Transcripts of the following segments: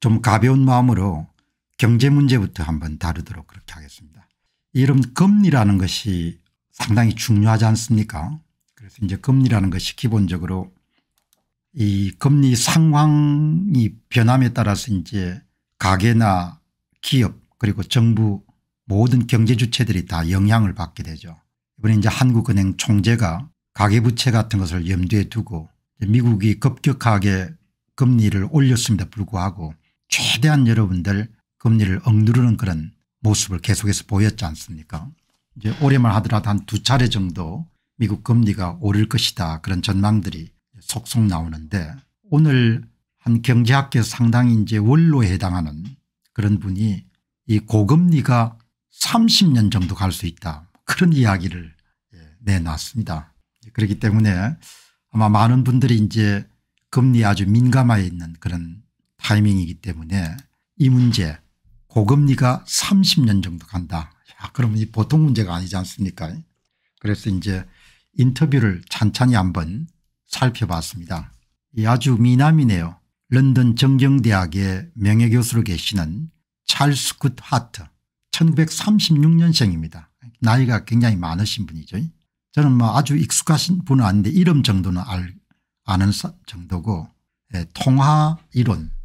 좀 가벼운 마음으로 경제 문제부터 한번 다루도록 그렇게 하겠습니다. 이런 금리라는 것이 상당히 중요하지 않습니까 그래서 이제 금리라는 것이 기본적으로 이 금리 상황이 변함에 따라서 이제 가게나 기업 그리고 정부 모든 경제 주체들이 다 영향을 받게 되죠. 이번에 이제 한국은행 총재가 가계부채 같은 것을 염두에 두고 미국이 급격하게 금리를 올렸습니다 불구하고 최대한 여러분들 금리를 억누르는 그런 모습을 계속해서 보였지 않습니까 이제 올해만 하더라도 한 두 차례 정도 미국 금리가 오를 것이다 그런 전망들이 속속 나오는데 오늘 한 경제학계 상당히 이제 원로에 해당하는 그런 분이 이 고금리가 30년 정도 갈 수 있다 그런 이야기를 예, 내놨습니다. 그렇기 때문에 아마 많은 분들이 이제 금리 아주 민감하에 있는 그런 타이밍이기 때문에 이 문제 고금리가 30년 정도 간다. 야, 그러면 이 보통 문제가 아니지 않습니까? 그래서 이제 인터뷰를 찬찬히 한번 살펴봤습니다. 아주 미남이네요. 런던 정경대학의 명예교수로 계시는 찰스 굿 하트 1936년생입니다. 나이가 굉장히 많으신 분이죠. 저는 뭐 아주 익숙하신 분은 아닌데 이름 정도는 알, 아는 정도고 예, 통화이론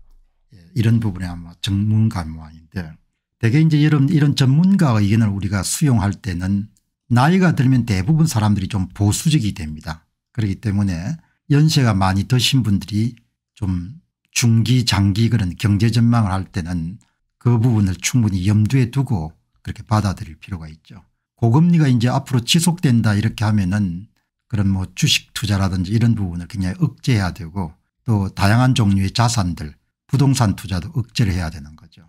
이런 부분에 아마 전문가 모양인데 대개 이제 여러분 이런 전문가의 의견을 우리가 수용할 때는 나이가 들면 대부분 사람들이 좀 보수적이 됩니다. 그렇기 때문에 연세가 많이 드신 분들이 좀 중기 장기 그런 경제 전망을 할 때는 그 부분을 충분히 염두에 두고 그렇게 받아들일 필요가 있죠. 고금리가 이제 앞으로 지속된다 이렇게 하면은 그런 뭐 주식 투자라든지 이런 부분을 굉장히 억제해야 되고 또 다양한 종류의 자산들 부동산 투자도 억제를 해야 되는 거죠.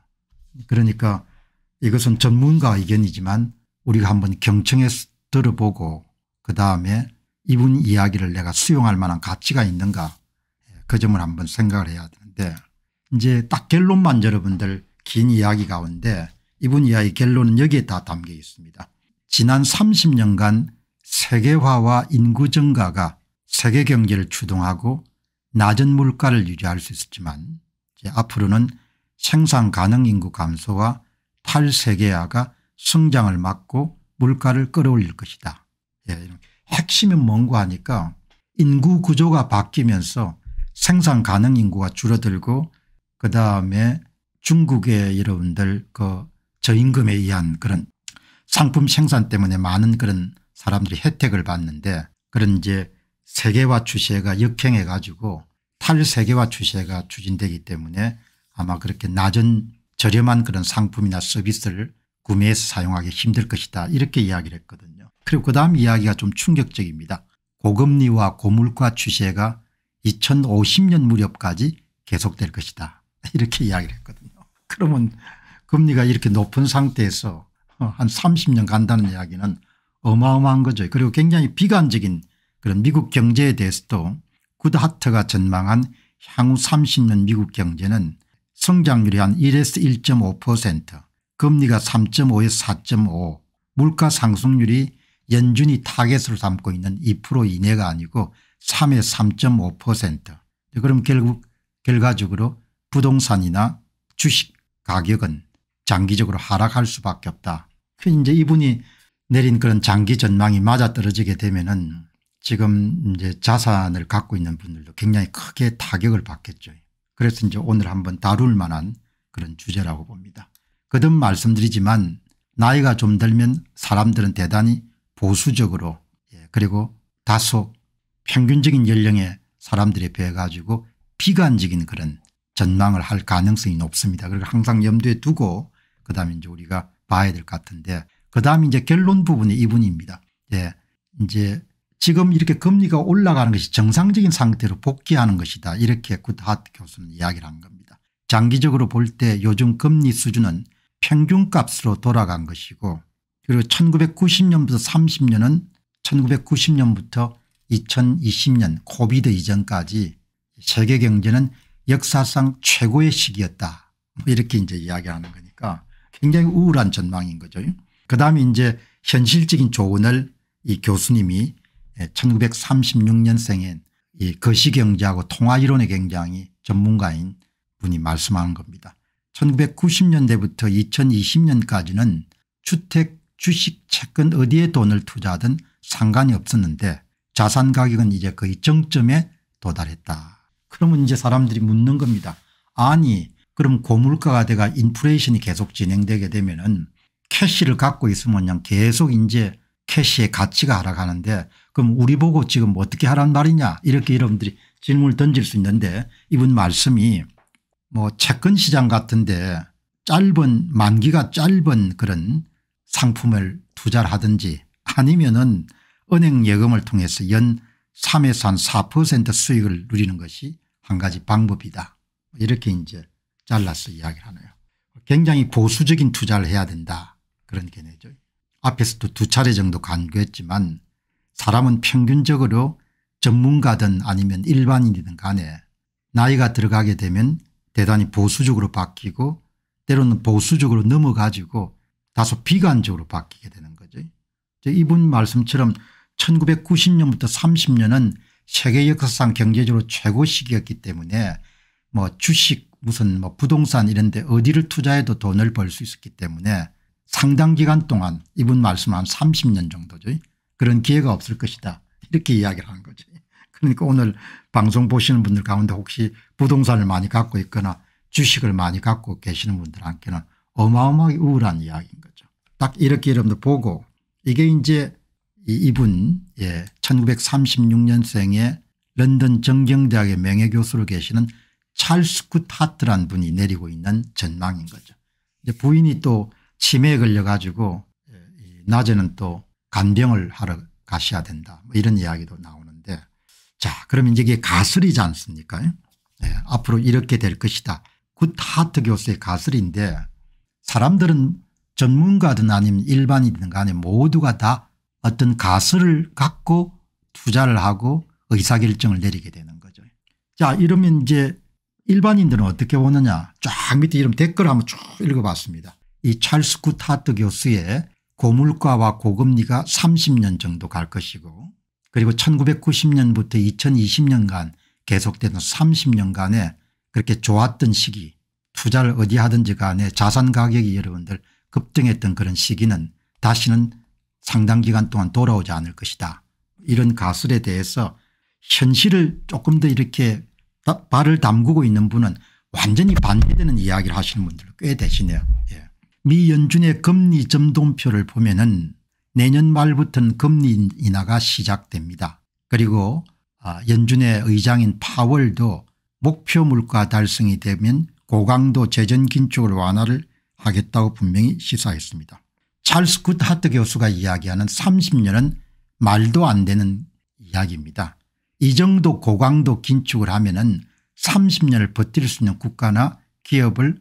그러니까 이것은 전문가 의견이지만 우리가 한번 경청해 들어보고 그다음에 이분 이야기를 내가 수용할 만한 가치가 있는가 그 점을 한번 생각을 해야 되는데 이제 딱 결론만 여러분들 긴 이야기 가운데 이분 이야기 결론은 여기에 다 담겨 있습니다. 지난 30년간 세계화와 인구 증가가 세계 경제를 추동하고 낮은 물가를 유지할 수 있었지만 앞으로는 생산 가능 인구 감소와 탈세계화가 성장을 막고 물가를 끌어올릴 것이다. 예, 핵심은 뭔고 하니까 인구 구조가 바뀌면서 생산 가능 인구가 줄어들고 그다음에 중국의 여러분들 그 저임금에 의한 그런 상품 생산 때문에 많은 그런 사람들이 혜택을 받는데 그런 이제 세계화 추세가 역행해 가지고 탈세계화 추세가 추진되기 때문에 아마 그렇게 낮은 저렴한 그런 상품이나 서비스를 구매해서 사용하기 힘들 것이다 이렇게 이야기를 했거든요. 그리고 그다음 이야기가 좀 충격적입니다. 고금리와 고물가 추세가 2050년 무렵까지 계속될 것이다 이렇게 이야기를 했거든요. 그러면 금리가 이렇게 높은 상태에서 어, 한 30년 간다는 이야기는 어마어마한 거죠. 그리고 굉장히 비관적인 그런 미국 경제에 대해서도 구드하트가 전망한 향후 30년 미국 경제는 성장률이 한 1에서 1.5% 금리가 3.5에서 4.5 물가 상승률이 연준이 타겟으로 삼고 있는 2% 이내가 아니고 3에 3.5% 그럼 결국 결과적으로 부동산이나 주식 가격은 장기적으로 하락할 수밖에 없다. 이제 이분이 내린 그런 장기 전망이 맞아떨어지게 되면은 지금 이제 자산을 갖고 있는 분들도 굉장히 크게 타격을 받겠죠. 그래서 이제 오늘 한번 다룰 만한 그런 주제라고 봅니다. 거듭 말씀드리지만 나이가 좀 들면 사람들은 대단히 보수적으로 예, 그리고 다소 평균적인 연령의 사람들에 비해 가지고 비관적인 그런 전망을 할 가능성이 높습니다. 그리고 항상 염두에 두고 그다음에 이제 우리가 봐야 될 것 같은데 그다음 이제 결론 부분이 이분입니다. 예, 이제 지금 이렇게 금리가 올라가는 것이 정상적인 상태로 복귀하는 것이다 이렇게 굿하트 교수는 이야기를 한 겁니다. 장기적으로 볼 때 요즘 금리 수준은 평균값으로 돌아간 것이고 그리고 1990년부터 30년은 1990년부터 2020년 코비드 이전까지 세계 경제는 역사상 최고의 시기였다 뭐 이렇게 이제 이야기하는 거니까 굉장히 우울한 전망인 거죠. 그다음에 이제 현실적인 조언을 이 교수님이 1936년생인 예, 이 거시경제하고 통화이론의 굉장히 전문가인 분이 말씀하는 겁니다. 1990년대부터 2020년까지는 주택 주식 채권 어디에 돈을 투자하든 상관이 없었는데 자산 가격은 이제 거의 정점에 도달했다. 그러면 이제 사람들이 묻는 겁니다. 아니 그럼 고물가가 돼가 인플레이션이 계속 진행되게 되면 은 캐시를 갖고 있으면 그냥 계속 이제 캐시의 가치가 하락하는데 그럼 우리 보고 지금 어떻게 하란 말이냐 이렇게 여러분들이 질문을 던질 수 있는데 이분 말씀이 뭐 채권 시장 같은데 짧은 만기가 짧은 그런 상품을 투자를 하든지 아니면은 은행 예금을 통해서 연 3에서 한 4% 수익을 누리는 것이 한 가지 방법이다. 뭐 이렇게 이제 잘라서 이야기를 하네요. 굉장히 보수적인 투자를 해야 된다. 그런 개념이죠. 앞에서도 두 차례 정도 간구했지만 사람은 평균적으로 전문가든 아니면 일반인이든 간에 나이가 들어가게 되면 대단히 보수적으로 바뀌고 때로는 보수적으로 넘어가지고 다소 비관적으로 바뀌게 되는 거죠. 이분 말씀처럼 1990년부터 30년은 세계 역사상 경제적으로 최고 시기였기 때문에 뭐 주식 무슨 뭐 부동산 이런 데 어디를 투자해도 돈을 벌 수 있었기 때문에 상당 기간 동안 이분 말씀 한 30년 정도죠. 그런 기회가 없을 것이다. 이렇게 이야기를 하 거죠. 그러니까 오늘 방송 보시는 분들 가운데 혹시 부동산을 많이 갖고 있거나 주식을 많이 갖고 계시는 분들한테는 어마어마하게 우울한 이야기인 거죠. 딱 이렇게 여러분들 보고 이게 이제 이분 예 1936년생에 런던 정경대학의 명예교수로 계시는 찰스 굿 하트란 분이 내리고 있는 전망인 거죠. 이제 부인이 또 치매에 걸려가지고 예. 낮에는 또 간병을 하러 가셔야 된다 뭐 이런 이야기도 나오는데 자 그러면 이게 가설이지 않습니까 네, 앞으로 이렇게 될 것이다 굿하트 교수의 가설인데 사람들은 전문가든 아니면 일반이든 간에 모두가 다 어떤 가설을 갖고 투자를 하고 의사결정을 내리게 되는 거죠. 자 이러면 이제 일반인들은 어떻게 보느냐 쫙 밑에 이런 댓글 을 한번 쭉 읽어봤습니다. 이 찰스 쿠타트 교수의 고물가와 고금리가 30년 정도 갈 것이고 그리고 1990년부터 2020년간 계속되는 30년간에 그렇게 좋았던 시기 투자를 어디 하든지 간에 자산 가격이 여러분들 급등했던 그런 시기는 다시는 상당 기간 동안 돌아오지 않을 것이다. 이런 가설에 대해서 현실을 조금 더 이렇게 발을 담그고 있는 분은 완전히 반대되는 이야기를 하시는 분들 꽤 되시네요. 미 연준의 금리 점동표를 보면은 내년 말부터는 금리 인하가 시작됩니다. 그리고 아, 연준의 의장인 파월도 목표 물가 달성이 되면 고강도 재정 긴축을 완화를 하겠다고 분명히 시사했습니다. 찰스 굿 하트 교수가 이야기하는 30년은 말도 안 되는 이야기입니다. 이 정도 고강도 긴축을 하면 은 30년을 버틸 수 있는 국가나 기업은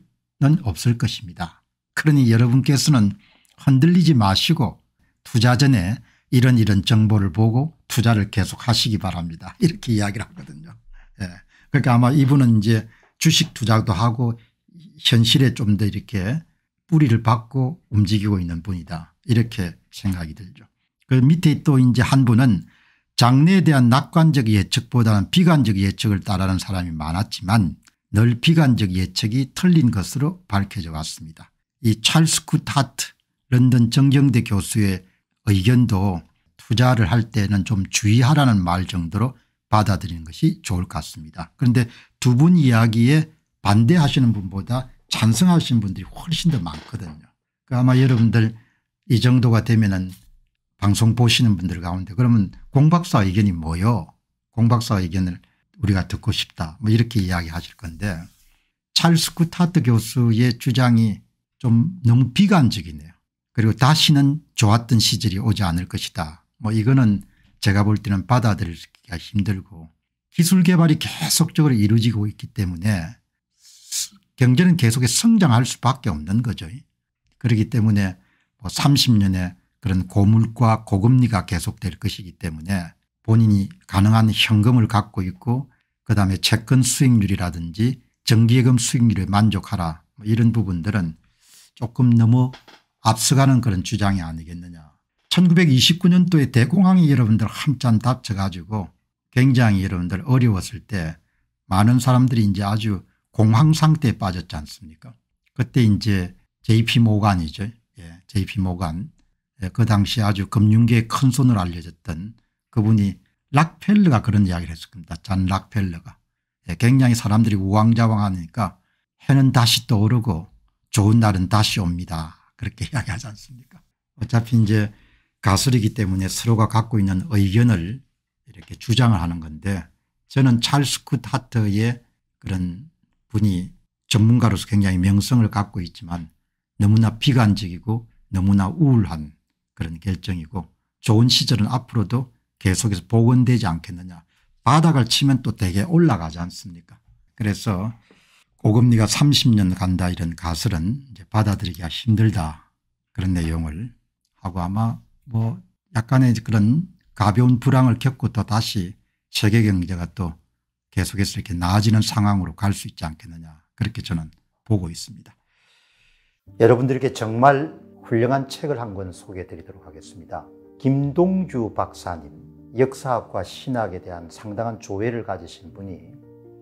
없을 것입니다. 그러니 여러분께서는 흔들리지 마시고 투자 전에 이런 이런 정보를 보고 투자를 계속 하시기 바랍니다. 이렇게 이야기를 하거든요. 예. 그러니까 아마 이분은 이제 주식 투자도 하고 현실에 좀 더 이렇게 뿌리를 받고 움직이고 있는 분이다 이렇게 생각이 들죠. 그 밑에 또 이제 한 분은 장래에 대한 낙관적 예측보다는 비관적 예측을 따르는 사람이 많았지만 늘 비관적 예측이 틀린 것으로 밝혀져 왔습니다. 이 찰스 쿠타트 런던 정경대 교수의 의견도 투자를 할 때는 좀 주의하라는 말 정도로 받아들이는 것이 좋을 것 같습니다. 그런데 두 분 이야기에 반대하시는 분보다 찬성하시는 분들이 훨씬 더 많거든요. 그 아마 여러분들 이 정도가 되면은 방송 보시는 분들 가운데 그러면 공박사 의견이 뭐요 공박사 의견을 우리가 듣고 싶다 뭐 이렇게 이야기하실 건데 찰스 쿠타트 교수의 주장이 좀 너무 비관적이네요. 그리고 다시는 좋았던 시절이 오지 않을 것이다. 뭐 이거는 제가 볼 때는 받아들이기가 힘들고 기술 개발이 계속적으로 이루어지고 있기 때문에 경제는 계속 성장할 수밖에 없는 거죠. 그렇기 때문에 뭐 30년에 그런 고물과 고금리가 계속될 것이기 때문에 본인이 가능한 현금을 갖고 있고 그다음에 채권 수익률이라든지 정기예금 수익률에 만족하라 뭐 이런 부분들은 조금 너무 앞서가는 그런 주장이 아니겠느냐. 1929년도에 대공황이 여러분들 한참 닥쳐가지고 굉장히 여러분들 어려웠을 때 많은 사람들이 이제 아주 공황 상태에 빠졌지 않습니까 그때 이제 JP 모간이죠. 예, JP 모간. 예, 그 당시 아주 금융계의 큰 손으로 알려졌던 그분이 락펠러가 그런 이야기를 했습니다. 잔 락펠러가. 예, 굉장히 사람들이 우왕좌왕하니까 해는 다시 떠오르고 좋은 날은 다시 옵니다. 그렇게 이야기하지 않습니까 어차피 이제 가설이기 때문에 서로가 갖고 있는 의견을 이렇게 주장을 하는 건데 저는 찰스 쿠 하트의 그런 분이 전문가로서 굉장히 명성을 갖고 있지만 너무나 비관적이고 너무나 우울한 그런 결정이고 좋은 시절은 앞으로도 계속해서 복원되지 않겠느냐 바닥을 치면 또 되게 올라가지 않습니까 그래서 오금리가 30년 간다 이런 가설은 받아들이기가 힘들다 그런 내용을 하고 아마 뭐 약간의 그런 가벼운 불황을 겪고 또 다시 세계 경제가 또 계속해서 이렇게 나아지는 상황으로 갈 수 있지 않겠느냐 그렇게 저는 보고 있습니다. 여러분들께 정말 훌륭한 책을 한 권 소개해 드리도록 하겠습니다. 김동주 박사님 역사학과 신학에 대한 상당한 조회를 가지신 분이